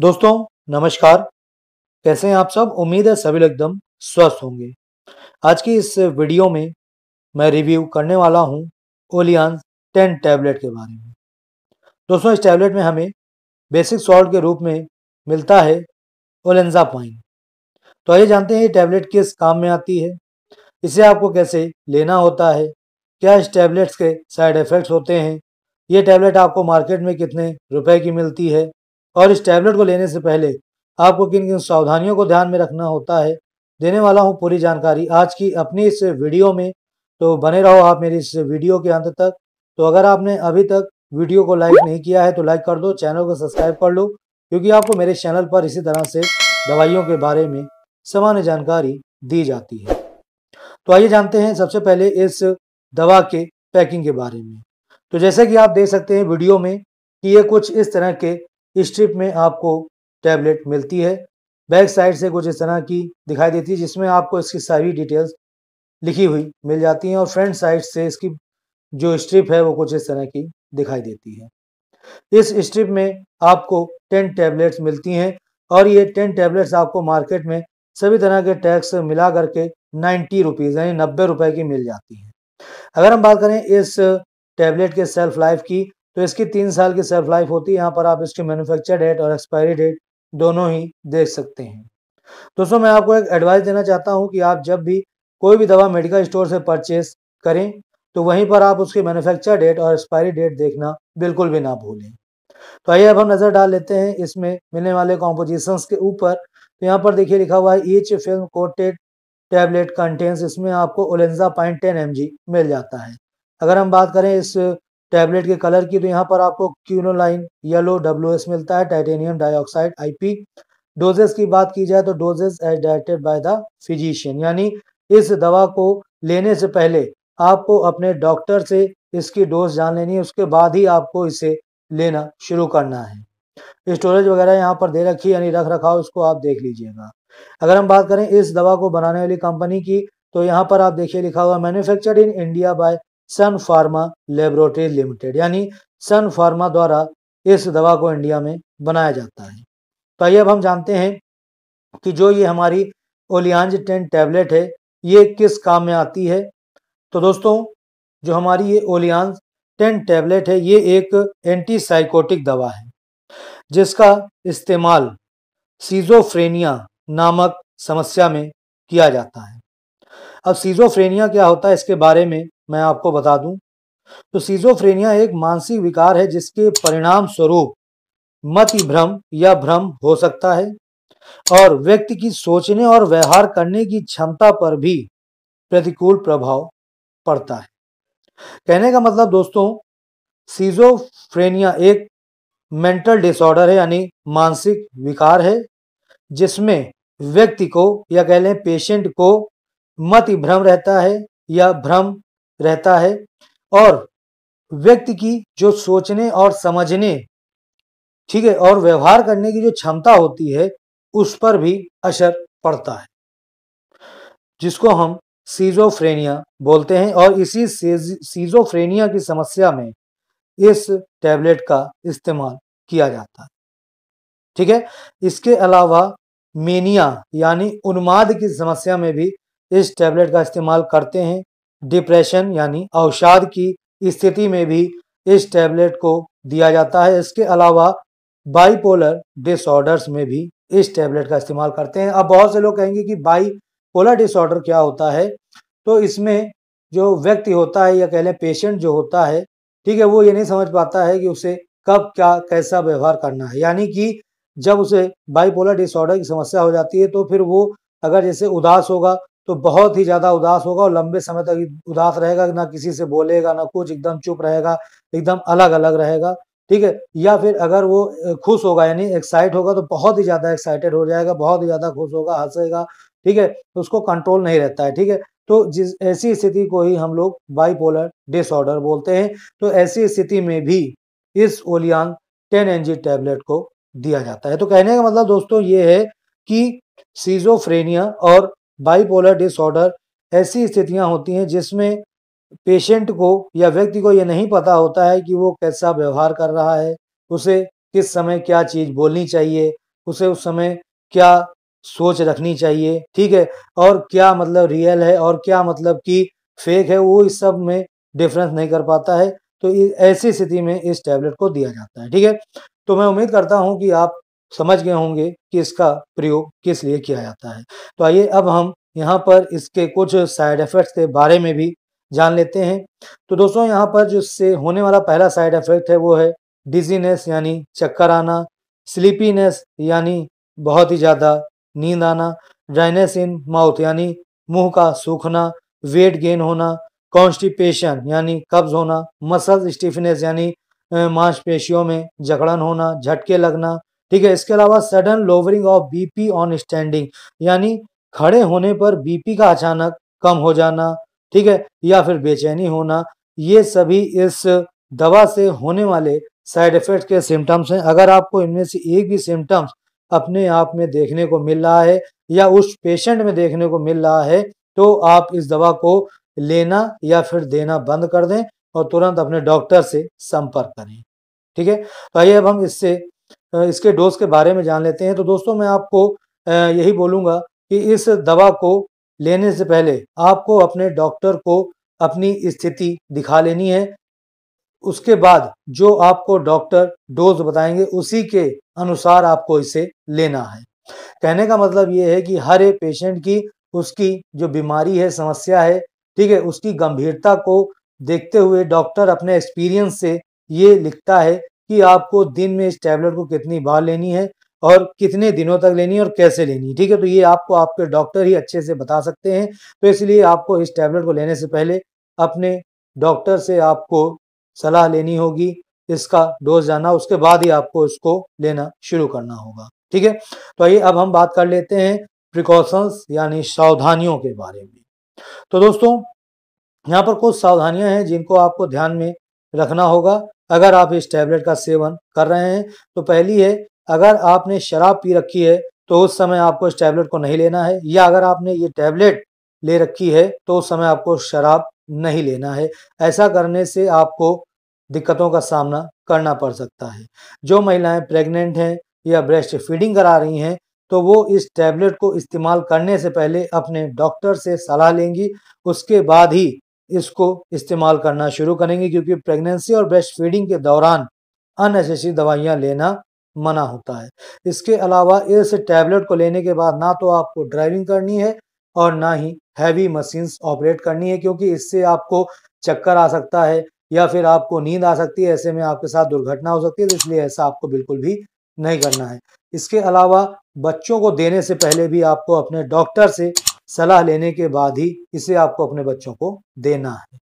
दोस्तों नमस्कार कैसे हैं आप सब उम्मीद है सभी एकदम स्वस्थ होंगे आज की इस वीडियो में मैं रिव्यू करने वाला हूं ओलियान टेन टैबलेट के बारे में दोस्तों इस टैबलेट में हमें बेसिक सॉल्ट के रूप में मिलता है ओलेंजा पाइन तो आइए जानते हैं ये टैबलेट किस काम में आती है इसे आपको कैसे लेना होता है क्या इस टैबलेट्स के साइड इफ़ेक्ट्स होते हैं ये टैबलेट आपको मार्केट में कितने रुपए की मिलती है और इस टैबलेट को लेने से पहले आपको किन किन सावधानियों को ध्यान में रखना होता है देने वाला हूँ पूरी जानकारी आज की अपनी इस वीडियो में तो बने रहो आप मेरी इस वीडियो के अंत तक तो अगर आपने अभी तक वीडियो को लाइक नहीं किया है तो लाइक कर दो चैनल को सब्सक्राइब कर लो क्योंकि आपको मेरे चैनल पर इसी तरह से दवाइयों के बारे में सामान्य जानकारी दी जाती है तो आइए जानते हैं सबसे पहले इस दवा के पैकिंग के बारे में तो जैसे कि आप देख सकते हैं वीडियो में कि ये कुछ इस तरह के स्ट्रिप में आपको टैबलेट मिलती है बैक साइड से कुछ इस तरह की दिखाई देती है जिसमें आपको इसकी सारी डिटेल्स लिखी हुई मिल जाती हैं और फ्रंट साइड से इसकी जो स्ट्रिप है वो कुछ इस तरह की दिखाई देती है इस स्ट्रिप में आपको टेन टैबलेट्स मिलती हैं और ये टेन टैबलेट्स आपको मार्केट में सभी तरह के टैक्स मिला करके नाइन्टी रुपीज़ यानी नब्बे रुपए की मिल जाती हैं अगर हम बात करें इस टैबलेट के सेल्फ लाइफ की तो इसकी तीन साल की सेल्फ लाइफ होती है यहाँ पर आप इसकी मैन्युफैक्चर डेट और एक्सपायरी डेट दोनों ही देख सकते हैं दोस्तों मैं आपको एक एडवाइस देना चाहता हूँ कि आप जब भी कोई भी दवा मेडिकल स्टोर से परचेस करें तो वहीं पर आप उसकी मैन्युफैक्चर डेट और एक्सपायरी डेट देखना बिल्कुल भी ना भूलें तो आइए अब हम नज़र डाल लेते हैं इसमें मिलने वाले कॉम्पोजिशंस के ऊपर तो यहाँ पर देखिए लिखा हुआ है each film coated tablet contains इसमें आपको ओलेंजा पॉइंट टेन एम मिल जाता है अगर हम बात करें इस टैबलेट के कलर की तो यहाँ पर आपको क्यूनोलाइन येलो डब्ल्यू मिलता है टाइटेनियम डाइऑक्साइड आईपी डोजेस की बात की जाए तो doses as directed by the physician यानी इस दवा को लेने से पहले आपको अपने डॉक्टर से इसकी डोज जान लेनी है उसके बाद ही आपको इसे लेना शुरू करना है स्टोरेज वगैरह यहाँ पर दे रखी यानी रख रखाव इसको आप देख लीजिएगा अगर हम बात करें इस दवा को बनाने वाली कंपनी की तो यहाँ पर आप देखिए लिखा हुआ manufactured in India by Sun Pharma laboratory limited यानी सन फार्मा द्वारा इस दवा को इंडिया में बनाया जाता है तो आइए अब हम जानते हैं कि जो ये हमारी ओलियांज टेन टैबलेट है ये किस काम में आती है तो दोस्तों जो हमारी ये ओलियांज टेन टैबलेट है ये एक एंटीसाइकोटिक दवा है जिसका इस्तेमाल सीजोफ्रेनिया नामक समस्या में किया जाता है अब सीजोफ्रेनिया क्या होता है इसके बारे में मैं आपको बता दूं तो सीजोफ्रेनिया एक मानसिक विकार है जिसके परिणाम स्वरूप मत भ्रम या भ्रम हो सकता है और व्यक्ति की सोचने और व्यवहार करने की क्षमता पर भी प्रतिकूल प्रभाव पड़ता है कहने का मतलब दोस्तों सीजोफ्रेनिया एक मेंटल डिसऑर्डर है यानी मानसिक विकार है जिसमें व्यक्ति को या कह लें पेशेंट को मत भ्रम रहता है या भ्रम रहता है और व्यक्ति की जो सोचने और समझने ठीक है और व्यवहार करने की जो क्षमता होती है उस पर भी असर पड़ता है जिसको हम सीजोफ्रेनिया बोलते हैं और इसी सीजोफ्रेनिया की समस्या में इस टैबलेट का इस्तेमाल किया जाता है ठीक है इसके अलावा मेनिया यानी उन्माद की समस्या में भी इस टैबलेट का इस्तेमाल करते हैं डिप्रेशन यानी अवसाद की स्थिति में भी इस टैबलेट को दिया जाता है इसके अलावा बाईपोलर डिसऑर्डर्स में भी इस टैबलेट का इस्तेमाल करते हैं अब बहुत से लोग कहेंगे कि बाईपोलर डिसऑर्डर क्या होता है तो इसमें जो व्यक्ति होता है या कह लें पेशेंट जो होता है ठीक है वो ये नहीं समझ पाता है कि उसे कब क्या कैसा व्यवहार करना है यानी कि जब उसे बाईपोलर डिसऑर्डर की समस्या हो जाती है तो फिर वो अगर जैसे उदास होगा तो बहुत ही ज्यादा उदास होगा और लंबे समय तक उदास रहेगा ना किसी से बोलेगा ना कुछ एकदम चुप रहेगा एकदम अलग अलग रहेगा ठीक है या फिर अगर वो खुश होगा यानी एक्साइट होगा तो बहुत ही ज्यादा एक्साइटेड हो जाएगा बहुत ही ज्यादा खुश होगा हंसेगा ठीक है तो उसको कंट्रोल नहीं रहता है ठीक है तो जिस ऐसी स्थिति को ही हम लोग बाइपोलर डिसऑर्डर बोलते हैं तो ऐसी स्थिति में भी इस ओलियान टेन जी टैबलेट को दिया जाता है तो कहने का मतलब दोस्तों ये है कि सीजोफ्रेनिया और बाइपोलर डिसऑर्डर ऐसी स्थितियां होती हैं जिसमें पेशेंट को या व्यक्ति को ये नहीं पता होता है कि वो कैसा व्यवहार कर रहा है उसे किस समय क्या चीज़ बोलनी चाहिए उसे उस समय क्या सोच रखनी चाहिए ठीक है और क्या मतलब रियल है और क्या मतलब कि फेक है वो इस सब में डिफरेंस नहीं कर पाता है तो ऐसी स्थिति में इस टैबलेट को दिया जाता है ठीक है तो मैं उम्मीद करता हूँ कि आप समझ गए होंगे कि इसका प्रयोग किस लिए किया जाता है तो आइए अब हम यहाँ पर इसके कुछ साइड इफ़ेक्ट्स के बारे में भी जान लेते हैं तो दोस्तों यहाँ पर जो इससे होने वाला पहला साइड इफ़ेक्ट है वो है डिजीनेस यानी चक्कर आना स्लीपीनेस यानी बहुत ही ज़्यादा नींद आना ड्राइनेस इन माउथ यानी मुंह का सूखना वेट गेन होना कॉन्स्टिपेशन यानी कब्ज होना मसल स्टिफनेस यानी मांसपेशियों में जकड़न होना झटके लगना ठीक है इसके अलावा sudden lowering of BP on standing यानी खड़े होने पर बीपी का अचानक कम हो जाना ठीक है या फिर बेचैनी होना ये सभी इस दवा से होने वाले साइड इफेक्ट के सिम्टम्स हैं अगर आपको इनमें से एक भी सिम्टम्स अपने आप में देखने को मिल रहा है या उस पेशेंट में देखने को मिल रहा है तो आप इस दवा को लेना या फिर देना बंद कर दें और तुरंत अपने डॉक्टर से संपर्क करें ठीक है तो आइए अब हम इससे इसके डोज के बारे में जान लेते हैं तो दोस्तों मैं आपको यही बोलूँगा कि इस दवा को लेने से पहले आपको अपने डॉक्टर को अपनी स्थिति दिखा लेनी है उसके बाद जो आपको डॉक्टर डोज बताएंगे उसी के अनुसार आपको इसे लेना है कहने का मतलब ये है कि हर एक पेशेंट की उसकी जो बीमारी है समस्या है ठीक है उसकी गंभीरता को देखते हुए डॉक्टर अपने एक्सपीरियंस से ये लिखता है कि आपको दिन में इस टैबलेट को कितनी बार लेनी है और कितने दिनों तक लेनी है और कैसे लेनी है ठीक है तो ये आपको आपके डॉक्टर ही अच्छे से बता सकते हैं तो इसलिए आपको इस टैबलेट को लेने से पहले अपने डॉक्टर से आपको सलाह लेनी होगी इसका डोज जाना उसके बाद ही आपको इसको लेना शुरू करना होगा ठीक है तो आइए अब हम बात कर लेते हैं प्रिकॉशंस यानी सावधानियों के बारे में तो दोस्तों यहाँ पर कुछ सावधानियां हैं जिनको आपको ध्यान में रखना होगा अगर आप इस टैबलेट का सेवन कर रहे हैं तो पहली है अगर आपने शराब पी रखी है तो उस समय आपको इस टैबलेट को नहीं लेना है या अगर आपने ये टैबलेट ले रखी है तो उस समय आपको शराब नहीं लेना है ऐसा करने से आपको दिक्कतों का सामना करना पड़ सकता है जो महिलाएं प्रेग्नेंट हैं या ब्रेस्ट फीडिंग करा रही हैं तो वो इस टैबलेट को इस्तेमाल करने से पहले अपने डॉक्टर से सलाह लेंगी उसके बाद ही इसको इस्तेमाल करना शुरू करेंगे क्योंकि प्रेगनेंसी और ब्रेस्ट फीडिंग के दौरान अननेसेसरी दवाइयाँ लेना मना होता है इसके अलावा इस टैबलेट को लेने के बाद ना तो आपको ड्राइविंग करनी है और ना ही हैवी मशीन्स ऑपरेट करनी है क्योंकि इससे आपको चक्कर आ सकता है या फिर आपको नींद आ सकती है ऐसे में आपके साथ दुर्घटना हो सकती है तो इसलिए ऐसा आपको बिल्कुल भी नहीं करना है इसके अलावा बच्चों को देने से पहले भी आपको अपने डॉक्टर से सलाह लेने के बाद ही इसे आपको अपने बच्चों को देना है